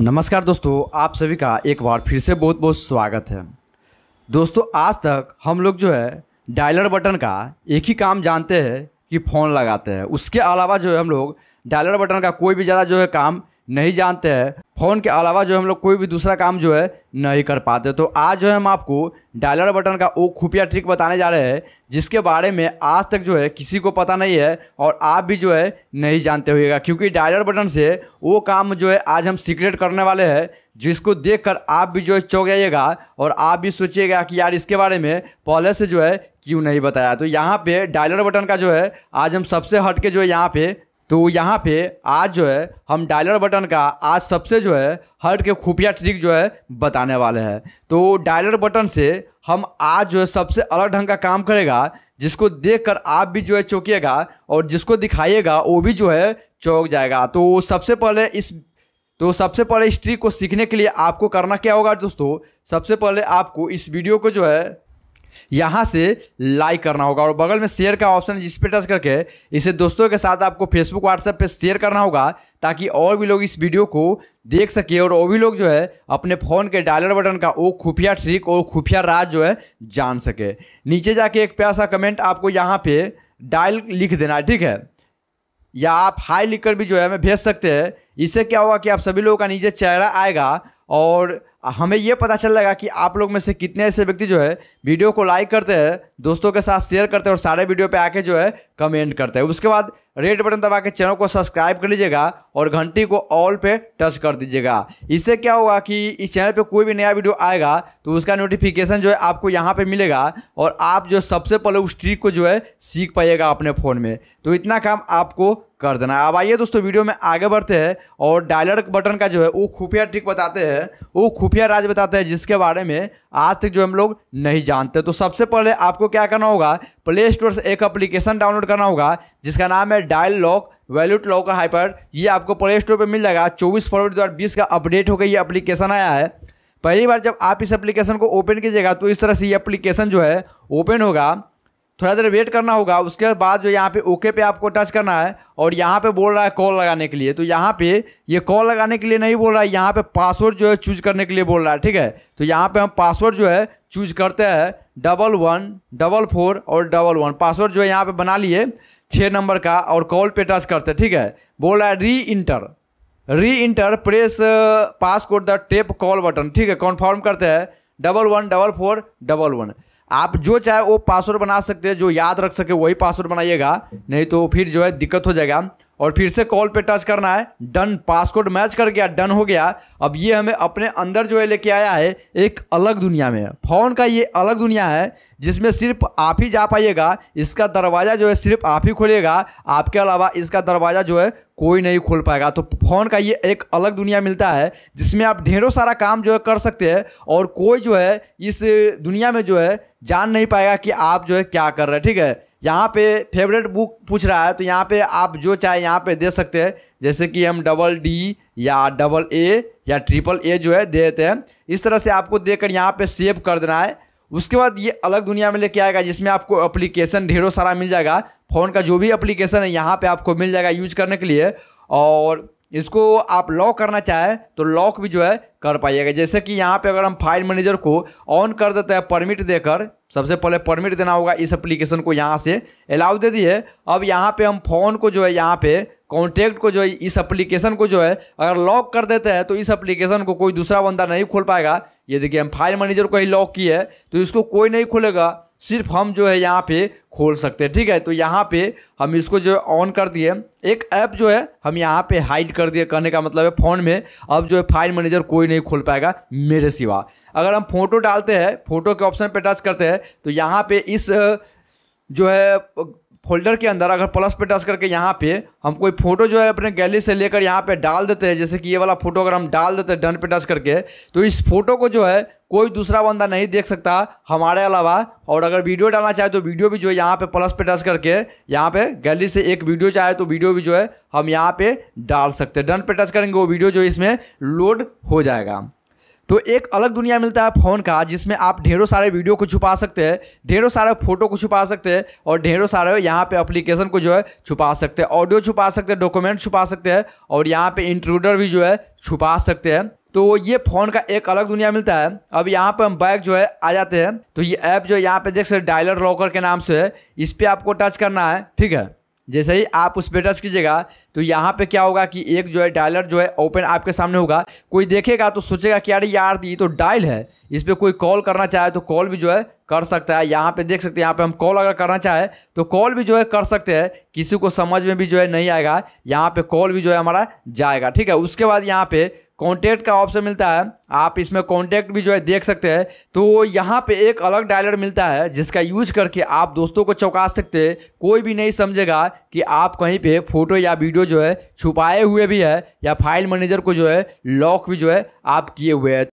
नमस्कार दोस्तों आप सभी का एक बार फिर से बहुत बहुत स्वागत है दोस्तों आज तक हम लोग जो है डायलर बटन का एक ही काम जानते हैं कि फ़ोन लगाते हैं उसके अलावा जो है हम लोग डायलर बटन का कोई भी ज़्यादा जो है काम नहीं जानते हैं फ़ोन के अलावा जो हम लोग कोई भी दूसरा काम जो है नहीं कर पाते तो आज जो है हम आपको डायलर बटन का वो खुफिया ट्रिक बताने जा रहे हैं जिसके बारे में आज तक जो है किसी को पता नहीं है और आप भी जो है नहीं जानते होगा क्योंकि डायलर बटन से वो काम जो है आज हम सीक्रेट करने वाले हैं जिसको देखकर आप भी जो है चौक जाइएगा और आप भी सोचिएगा कि यार इसके बारे में पहले से जो है क्यों नहीं बताया तो यहाँ पे डायलर बटन का जो है आज हम सबसे हट के जो है यहाँ पे तो यहाँ पे आज जो है हम डायलर बटन का आज सबसे जो है हर्ट के खुफिया ट्रिक जो है बताने वाले हैं तो डायलर बटन से हम आज जो है सबसे अलग ढंग का काम करेगा जिसको देखकर आप भी जो है चौकीेगा और जिसको दिखाइएगा वो भी जो है चौंक जाएगा तो सबसे पहले इस तो सबसे पहले इस ट्रिक को सीखने के लिए आपको करना क्या होगा दोस्तों सबसे पहले आपको इस वीडियो को जो है यहाँ से लाइक करना होगा और बगल में शेयर का ऑप्शन जिस पर टच करके इसे दोस्तों के साथ आपको फेसबुक व्हाट्सएप पे शेयर करना होगा ताकि और भी लोग इस वीडियो को देख सके और वो भी लोग जो है अपने फ़ोन के डायलर बटन का वो खुफिया ट्रिक और खुफिया राज जो है जान सके नीचे जाके एक प्यासा सा कमेंट आपको यहाँ पर डायल लिख देना है ठीक है या आप हाई लिख कर भी जो है हमें भेज सकते हैं इससे क्या होगा कि आप सभी लोगों का नीचे चेहरा आएगा और हमें यह पता चल जाएगा कि आप लोग में से कितने ऐसे व्यक्ति जो है वीडियो को लाइक करते हैं दोस्तों के साथ शेयर करते हैं और सारे वीडियो पे आके जो है कमेंट करते हैं उसके बाद रेड बटन दबा के चैनल को सब्सक्राइब कर लीजिएगा और घंटी को ऑल पे टच कर दीजिएगा इससे क्या होगा कि इस चैनल पे कोई भी नया वीडियो आएगा तो उसका नोटिफिकेशन जो है आपको यहाँ पर मिलेगा और आप जो सबसे पहले उस ट्रिक को जो है सीख पाइएगा अपने फ़ोन में तो इतना काम आपको कर देना अब आइए दोस्तों वीडियो में आगे बढ़ते हैं और डायलर बटन का जो है वो खुफिया ट्रिक बताते हैं वो खुफिया राज बताते हैं जिसके बारे में आज तक जो हम लोग नहीं जानते तो सबसे पहले आपको क्या करना होगा प्ले स्टोर से एक अप्लीकेशन डाउनलोड करना होगा जिसका नाम है dial lock vault locker hyper ये आपको प्ले स्टोर पर मिल जाएगा चौबीस फरवरी दो का अपडेट होकर ये अप्लीकेशन आया है पहली बार जब आप इस एप्लीकेशन को ओपन कीजिएगा तो इस तरह से ये अप्लीकेशन जो है ओपन होगा थोड़ा देर वेट करना होगा उसके बाद जो यहाँ पे ओके पे आपको टच करना है और यहाँ पे बोल रहा है कॉल लगाने के लिए तो यहाँ पे ये यह कॉल लगाने के लिए नहीं बोल रहा है यहाँ पे पासवर्ड जो है चूज करने के लिए बोल रहा है ठीक है तो यहाँ पे हम पासवर्ड जो है चूज करते हैं डबल वन डबल फोर और डबल वन पासवर्ड जो है यहाँ पर बना लिए छः नंबर का और कॉल पर टच करते हैं ठीक है बोल रहा है re enter re enter press password the tap call button ठीक है कॉन्फर्म करते हैं double one double four double one आप जो चाहे वो पासवर्ड बना सकते हैं जो याद रख सके वही पासवर्ड बनाइएगा नहीं तो फिर जो है दिक्कत हो जाएगा और फिर से कॉल पे टच करना है डन पासकोड मैच कर गया डन हो गया अब ये हमें अपने अंदर जो है लेके आया है एक अलग दुनिया में फ़ोन का ये अलग दुनिया है जिसमें सिर्फ आप ही जा पाइएगा इसका दरवाज़ा जो है सिर्फ आप ही खोलेगा आपके अलावा इसका दरवाज़ा जो है कोई नहीं खोल पाएगा तो फ़ोन का ये एक अलग दुनिया मिलता है जिसमें आप ढेरों सारा काम जो है कर सकते हैं और कोई जो है इस दुनिया में जो है जान नहीं पाएगा कि आप जो है क्या कर रहे हैं ठीक है यहाँ पे फेवरेट बुक पूछ रहा है तो यहाँ पे आप जो चाहे यहाँ पे दे सकते हैं जैसे कि हम डबल डी या डबल ए या ट्रिपल ए जो है दे देते हैं इस तरह से आपको देकर यहाँ पर सेव कर देना है उसके बाद ये अलग दुनिया में लेके आएगा जिसमें आपको एप्लीकेशन ढेरों सारा मिल जाएगा फ़ोन का जो भी एप्लीकेशन है यहाँ पर आपको मिल जाएगा यूज करने के लिए और इसको आप लॉक करना चाहें तो लॉक भी जो है कर पाइएगा जैसे कि यहाँ पे अगर हम फाइल मैनेजर को ऑन कर देते हैं परमिट देकर सबसे पहले परमिट देना होगा इस एप्लीकेशन को यहाँ से अलाउ दे दिए अब यहाँ पे हम फ़ोन को जो है यहाँ पे कॉन्टेक्ट को जो है इस एप्लीकेशन को जो है अगर लॉक कर देते हैं तो इस एप्लीकेशन को कोई दूसरा बंदा नहीं खोल पाएगा ये देखिए हम फाइल मैनेजर को ही लॉक किए तो इसको कोई नहीं खोलेगा सिर्फ हम जो है यहाँ पे खोल सकते हैं ठीक है तो यहाँ पे हम इसको जो है ऑन कर दिए एक ऐप जो है हम यहाँ पे हाइड कर दिए करने का मतलब है फ़ोन में अब जो है फाइल मैनेजर कोई नहीं खोल पाएगा मेरे सिवा अगर हम फोटो डालते हैं फोटो के ऑप्शन पे टच करते हैं तो यहाँ पे इस जो है फोल्डर के अंदर अगर प्लस पे टच करके यहाँ पे हम कोई फोटो जो है अपने गैलरी से लेकर यहाँ पे डाल देते हैं जैसे कि ये वाला फोटो अगर हम डाल देते हैं डन पे टच करके तो इस फोटो को जो है कोई दूसरा बंदा नहीं देख सकता हमारे अलावा और अगर वीडियो डालना चाहे तो वीडियो भी जो है यहाँ पे प्लस पे टच करके यहाँ पे गैलरी से एक वीडियो चाहे तो वीडियो भी जो है हम यहाँ पे डाल सकते हैं डन पे टच करेंगे वो वीडियो जो इसमें लोड हो जाएगा तो एक अलग दुनिया मिलता है फ़ोन का जिसमें आप ढेरों सारे वीडियो को छुपा सकते हैं ढेरों सारे फोटो को छुपा सकते हैं और ढेरों सारे यहाँ पे एप्लीकेशन को जो है छुपा सकते हैं ऑडियो छुपा सकते हैं डॉक्यूमेंट छुपा सकते हैं और यहाँ पे इंट्रूडर भी जो है छुपा सकते हैं तो ये फ़ोन का एक अलग दुनिया मिलता है अब यहाँ पर हम बैग जो है आ जाते हैं तो ये ऐप जो है यहाँ पे देख सकते डायलर लॉकर के नाम से है इस पर आपको टच करना है ठीक है जैसे ही आप उस पर टच कीजिएगा तो यहाँ पे क्या होगा कि एक जो है डायलर जो है ओपन आपके सामने होगा कोई देखेगा तो सोचेगा कि अरे यार ये तो डायल है इस पर कोई कॉल करना चाहे तो कॉल भी जो है कर सकता है यहाँ पे देख सकते हैं यहाँ पे हम कॉल अगर करना चाहे तो कॉल भी जो है कर सकते हैं किसी को समझ में भी जो है नहीं आएगा यहाँ पर कॉल भी जो है हमारा जाएगा ठीक है उसके बाद यहाँ पर कॉन्टैक्ट का ऑप्शन मिलता है आप इसमें कॉन्टैक्ट भी जो है देख सकते हैं तो यहाँ पे एक अलग डायलर मिलता है जिसका यूज करके आप दोस्तों को चौंका सकते हैं कोई भी नहीं समझेगा कि आप कहीं पे फोटो या वीडियो जो है छुपाए हुए भी है या फाइल मैनेजर को जो है लॉक भी जो है आप किए हुए हैं